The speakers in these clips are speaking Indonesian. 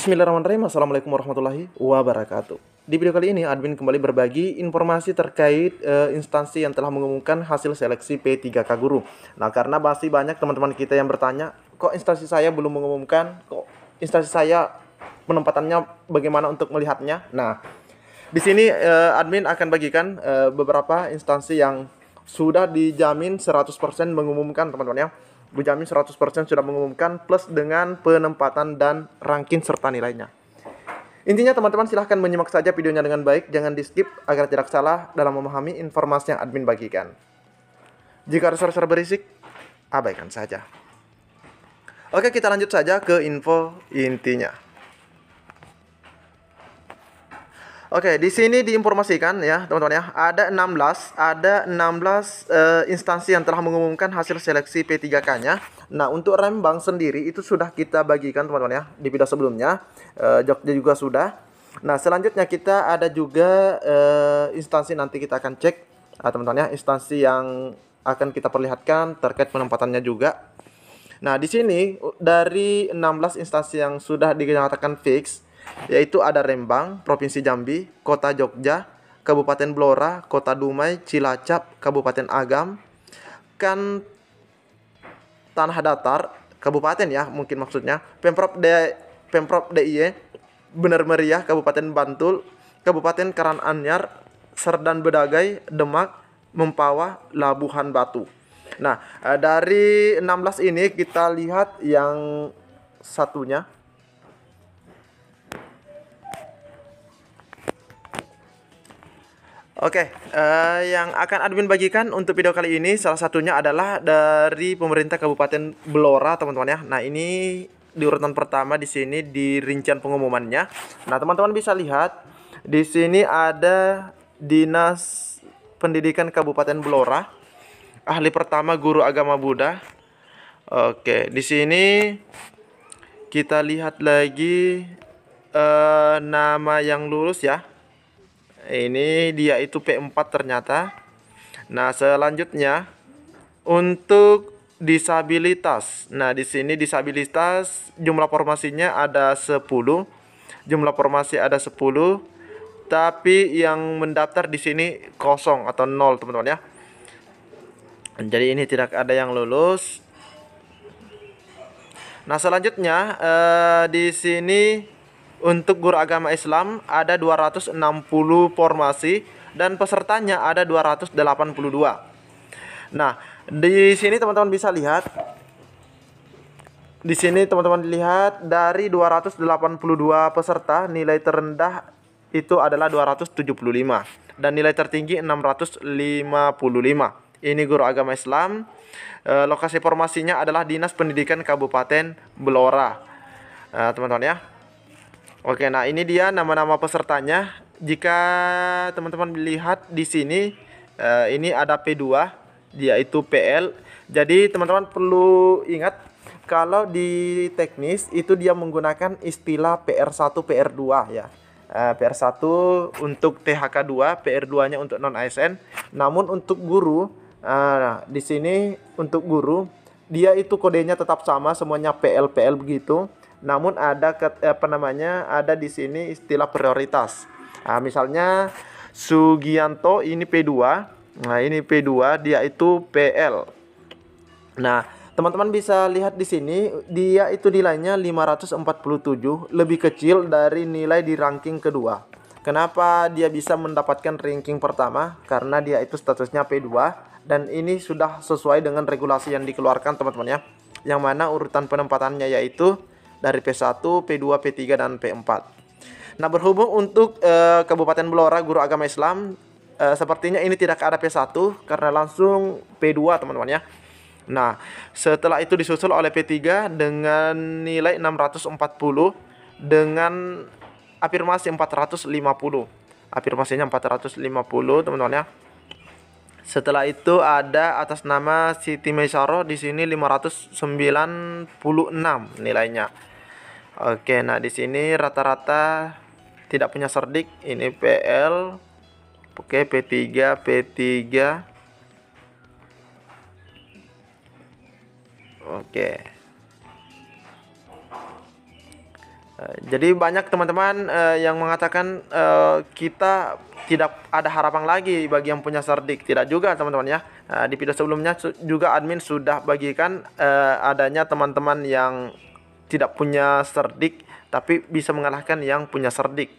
Bismillahirrahmanirrahim. Assalamualaikum warahmatullahi wabarakatuh. Di video kali ini, admin kembali berbagi informasi terkait e, instansi yang telah mengumumkan hasil seleksi P3K Guru. Nah, karena masih banyak teman-teman kita yang bertanya, kok instansi saya belum mengumumkan? Kok instansi saya penempatannya bagaimana untuk melihatnya? Nah, di sini e, admin akan bagikan e, beberapa instansi yang sudah dijamin 100% mengumumkan, teman-teman ya. Bu Jamin 100% sudah mengumumkan plus dengan penempatan dan ranking serta nilainya. Intinya teman-teman silahkan menyimak saja videonya dengan baik, jangan di skip agar tidak salah dalam memahami informasi yang admin bagikan. Jika reserser berisik, abaikan saja. Oke kita lanjut saja ke info intinya. Oke, di sini diinformasikan ya, teman-teman ya, ada 16, ada 16 uh, eh, instansi yang telah mengumumkan hasil seleksi P3K-nya. Nah, untuk Rembang sendiri itu sudah kita bagikan, teman-teman ya, di video sebelumnya. Uh, Jogja juga sudah. Nah, selanjutnya kita ada juga uh, instansi nanti kita akan cek nah, teman-teman ya, instansi yang akan kita perlihatkan terkait penempatannya juga. Nah, di sini dari 16 instansi yang sudah dinyatakan fix yaitu ada Rembang, Provinsi Jambi, Kota Jogja, Kabupaten Blora, Kota Dumai, Cilacap, Kabupaten Agam, kan Tanah Datar, Kabupaten ya mungkin maksudnya, Pemprov D Pemprov DIY, Bener Meriah, Kabupaten Bantul, Kabupaten Karanganyar, Serdan Bedagai, Demak, Mempawah, Labuhan Batu. Nah, eh, dari 16 ini kita lihat yang satunya Oke, okay, uh, eh, yang akan admin bagikan untuk video kali ini salah satunya adalah dari pemerintah Kabupaten Blora, teman-teman ya. Nah, ini di urutan pertama di sini di rincian pengumumannya. Nah, teman-teman bisa lihat di sini ada Dinas Pendidikan Kabupaten Blora, ahli pertama guru agama Buddha. Oke, okay, di sini kita lihat lagi uh, nama yang lurus ya ini dia itu P4 ternyata nah selanjutnya untuk disabilitas nah di sini disabilitas jumlah formasinya ada 10 jumlah formasi ada 10 tapi yang mendaftar di sini kosong atau nol teman-teman ya jadi ini tidak ada yang lulus nah selanjutnya eh, di sini untuk guru agama Islam ada 260 formasi dan pesertanya ada 282. Nah, di sini teman-teman bisa lihat di sini teman-teman lihat dari 282 peserta nilai terendah itu adalah 275 dan nilai tertinggi 655. Ini guru agama Islam. E, lokasi formasinya adalah Dinas Pendidikan Kabupaten Blora e, Teman-teman ya. Oke, nah ini dia nama-nama pesertanya. Jika teman-teman lihat di sini uh, ini ada P2 yaitu PL. Jadi teman-teman perlu ingat kalau di teknis itu dia menggunakan istilah PR1 PR2 ya. Uh, eh, PR1 untuk THK2, PR2-nya untuk non ASN. Namun untuk guru uh, nah di sini untuk guru dia itu kodenya tetap sama semuanya PL PL begitu namun ada apa namanya ada di sini istilah prioritas nah, misalnya Sugianto ini P2 nah ini P2 dia itu PL nah teman-teman bisa lihat di sini dia itu nilainya 547 lebih kecil dari nilai di ranking kedua kenapa dia bisa mendapatkan ranking pertama karena dia itu statusnya P2 dan ini sudah sesuai dengan regulasi yang dikeluarkan teman-teman ya yang mana urutan penempatannya yaitu dari P1, P2, P3 dan P4. Nah, berhubung untuk uh, Kabupaten Blora guru agama Islam uh, sepertinya ini tidak ada P1 karena langsung P2 teman-teman ya. Nah, setelah itu disusul oleh P3 dengan nilai 640 dengan afirmasi 450. Afirmasinya 450, teman-teman ya. Setelah itu ada atas nama Siti Maisaro di sini 596 nilainya. Oke, nah di sini rata-rata tidak punya serdik. Ini PL. Oke, P3, P3. Oke. Eh, jadi banyak teman-teman eh, yang mengatakan eh, kita tidak ada harapan lagi bagi yang punya serdik. Tidak juga teman-teman ya. di video sebelumnya juga admin sudah bagikan adanya teman-teman yang tidak punya serdik tapi bisa mengalahkan yang punya serdik.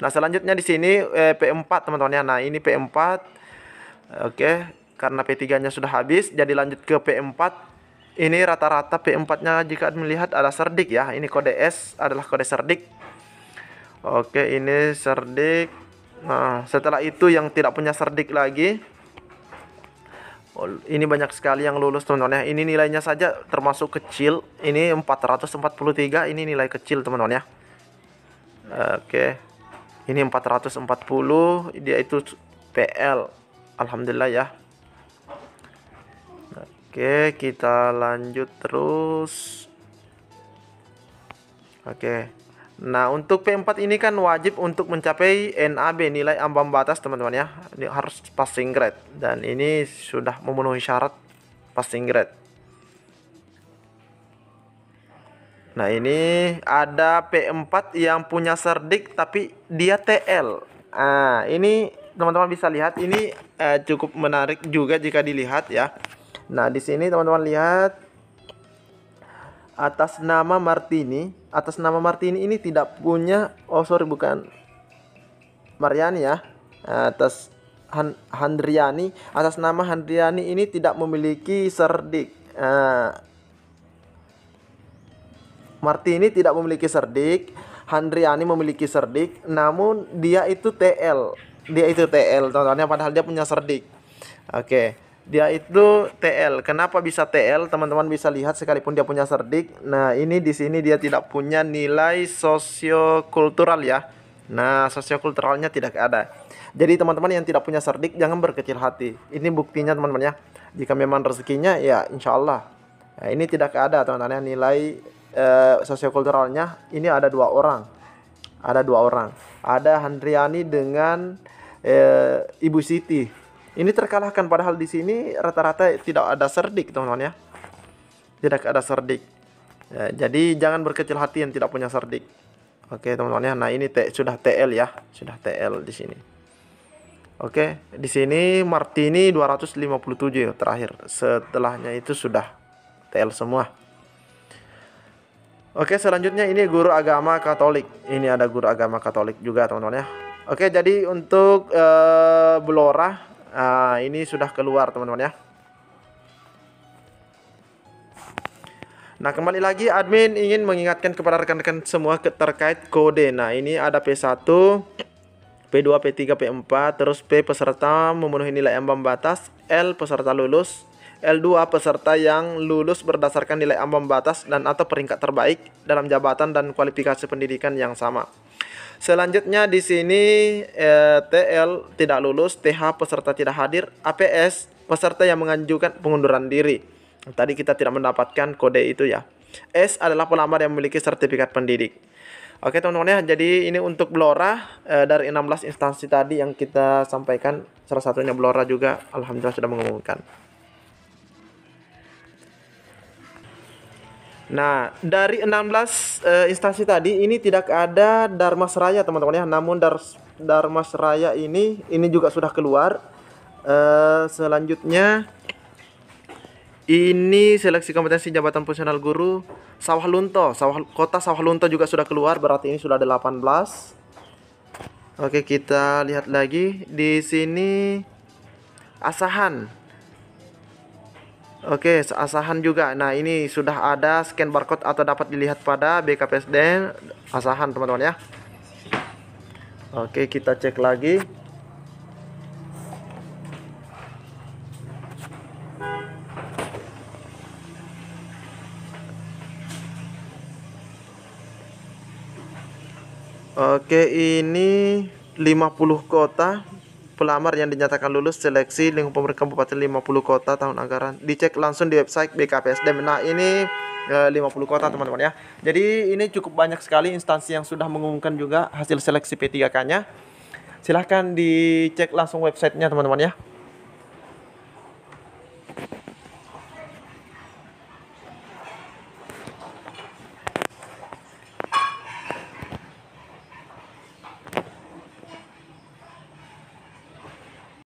Nah, selanjutnya di sini eh, P4 teman-teman ya. Nah, ini P4. Oke, karena P3-nya sudah habis, jadi lanjut ke P4. Ini rata-rata P4-nya jika melihat ada serdik ya. Ini kode S adalah kode serdik. Oke, ini serdik. Nah, setelah itu yang tidak punya serdik lagi ini banyak sekali yang lulus teman-teman ya. Ini nilainya saja termasuk kecil. Ini 443, ini nilai kecil teman-teman ya. Oke. Ini 440, dia itu PL. Alhamdulillah ya. Oke, kita lanjut terus. Oke. Nah, untuk P4 ini kan wajib untuk mencapai NAB nilai ambang batas, teman-teman ya. Ini harus passing grade dan ini sudah memenuhi syarat passing grade. Nah, ini ada P4 yang punya serdik tapi dia TL. Nah ini teman-teman bisa lihat ini eh, cukup menarik juga jika dilihat ya. Nah, di sini teman-teman lihat atas nama Martini atas nama Martini ini tidak punya oh sorry bukan Mariani ya atas Han, Handriani atas nama Handriani ini tidak memiliki serdik uh, eh, Martini tidak memiliki serdik Handriani memiliki serdik namun dia itu TL dia itu TL contohnya padahal dia punya serdik oke okay dia itu TL. Kenapa bisa TL? Teman-teman bisa lihat sekalipun dia punya serdik. Nah, ini di sini dia tidak punya nilai sosiokultural ya. Nah, sosiokulturalnya tidak ada. Jadi teman-teman yang tidak punya serdik jangan berkecil hati. Ini buktinya teman-teman ya. Jika memang rezekinya ya insya Allah. Nah, ini tidak ada teman-teman ya nilai eh, sosiokulturalnya. Ini ada dua orang. Ada dua orang. Ada Handriani dengan eh, Ibu Siti ini terkalahkan padahal di sini rata-rata tidak ada serdik teman-teman ya. Tidak ada serdik. Ya, jadi jangan berkecil hati yang tidak punya serdik. Oke teman-teman ya. Nah ini te sudah TL ya, sudah TL di sini. Oke, di sini Martini 257 terakhir. Setelahnya itu sudah TL semua. Oke, selanjutnya ini guru agama Katolik. Ini ada guru agama Katolik juga, teman-teman ya. Oke, jadi untuk eh, Belora Nah, ini sudah keluar teman-teman ya. Nah, kembali lagi admin ingin mengingatkan kepada rekan-rekan semua terkait kode. Nah, ini ada P1, P2, P3, P4, terus P peserta memenuhi nilai ambang batas, L peserta lulus, L2 peserta yang lulus berdasarkan nilai ambang batas dan atau peringkat terbaik dalam jabatan dan kualifikasi pendidikan yang sama. Selanjutnya di sini eh, TL tidak lulus, TH peserta tidak hadir, APS peserta yang mengajukan pengunduran diri. Tadi kita tidak mendapatkan kode itu ya. S adalah pelamar yang memiliki sertifikat pendidik. Oke teman-teman ya, jadi ini untuk Blora eh, dari 16 instansi tadi yang kita sampaikan, salah satunya Blora juga alhamdulillah sudah mengumumkan. Nah, dari 16 uh, eh, instansi tadi ini tidak ada Dharma Seraya, teman-teman ya. Namun Dar Dharma Seraya ini ini juga sudah keluar. Uh, selanjutnya ini seleksi kompetensi jabatan fungsional guru Sawah Lunto. Sawah Kota Sawah Lunto juga sudah keluar, berarti ini sudah ada 18. Oke, kita lihat lagi di sini Asahan Oke, asahan juga. Nah, ini sudah ada scan barcode atau dapat dilihat pada BKPSD asahan, teman-teman ya. Oke, kita cek lagi. Oke, ini 50 kota pelamar yang dinyatakan lulus seleksi lingkup pemerintah kabupaten 50 kota tahun anggaran dicek langsung di website BKPSDM nah ini 50 eh, kota teman-teman ya. Jadi ini cukup banyak sekali instansi yang sudah mengumumkan juga hasil seleksi P3K-nya. Silahkan dicek langsung websitenya teman-teman ya.